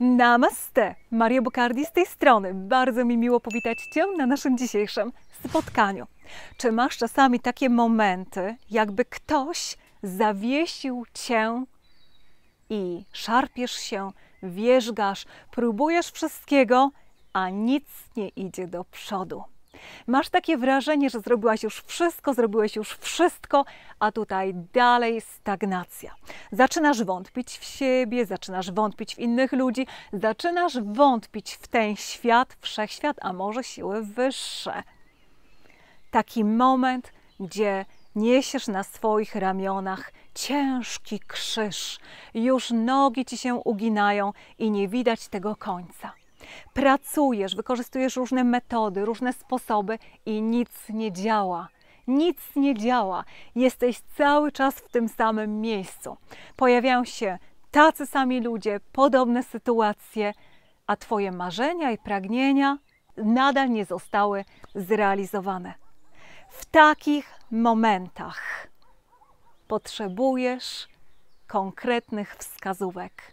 Namaste! Maria Bukardi z tej strony. Bardzo mi miło powitać Cię na naszym dzisiejszym spotkaniu. Czy masz czasami takie momenty, jakby ktoś zawiesił Cię i szarpiesz się, wierzgasz, próbujesz wszystkiego, a nic nie idzie do przodu? Masz takie wrażenie, że zrobiłaś już wszystko, zrobiłeś już wszystko, a tutaj dalej stagnacja. Zaczynasz wątpić w siebie, zaczynasz wątpić w innych ludzi, zaczynasz wątpić w ten świat, wszechświat, a może siły wyższe. Taki moment, gdzie niesiesz na swoich ramionach ciężki krzyż, już nogi ci się uginają i nie widać tego końca. Pracujesz, wykorzystujesz różne metody, różne sposoby i nic nie działa. Nic nie działa. Jesteś cały czas w tym samym miejscu. Pojawiają się tacy sami ludzie, podobne sytuacje, a Twoje marzenia i pragnienia nadal nie zostały zrealizowane. W takich momentach potrzebujesz konkretnych wskazówek.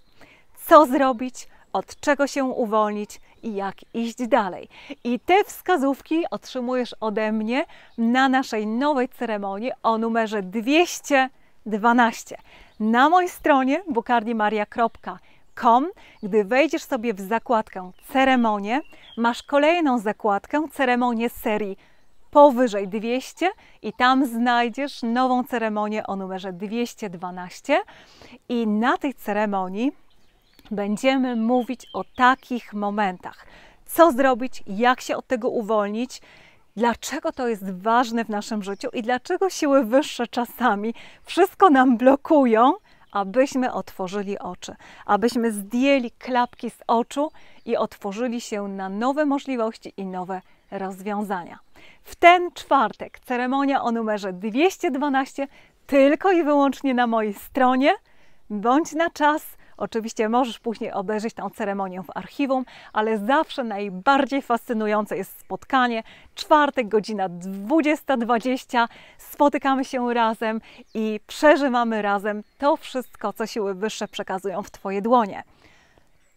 Co zrobić, od czego się uwolnić i jak iść dalej. I te wskazówki otrzymujesz ode mnie na naszej nowej ceremonii o numerze 212 na mojej stronie bukardimaria.com. Gdy wejdziesz sobie w zakładkę ceremonie, masz kolejną zakładkę ceremonię serii powyżej 200 i tam znajdziesz nową ceremonię o numerze 212 i na tej ceremonii będziemy mówić o takich momentach. Co zrobić, jak się od tego uwolnić, dlaczego to jest ważne w naszym życiu i dlaczego siły wyższe czasami wszystko nam blokują, abyśmy otworzyli oczy, abyśmy zdjęli klapki z oczu i otworzyli się na nowe możliwości i nowe rozwiązania. W ten czwartek ceremonia o numerze 212 tylko i wyłącznie na mojej stronie. Bądź na czas, Oczywiście możesz później obejrzeć tę ceremonię w archiwum, ale zawsze najbardziej fascynujące jest spotkanie. Czwartek, godzina 20.20. Spotykamy się razem i przeżywamy razem to wszystko, co siły wyższe przekazują w Twoje dłonie.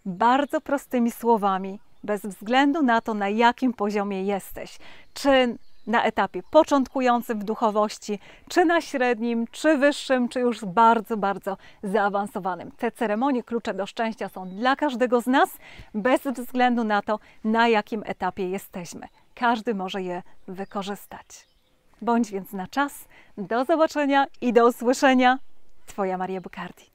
Bardzo prostymi słowami, bez względu na to, na jakim poziomie jesteś, czy na etapie początkującym w duchowości, czy na średnim, czy wyższym, czy już bardzo, bardzo zaawansowanym. Te ceremonie klucze do szczęścia są dla każdego z nas, bez względu na to, na jakim etapie jesteśmy. Każdy może je wykorzystać. Bądź więc na czas. Do zobaczenia i do usłyszenia. Twoja Maria Bukardi.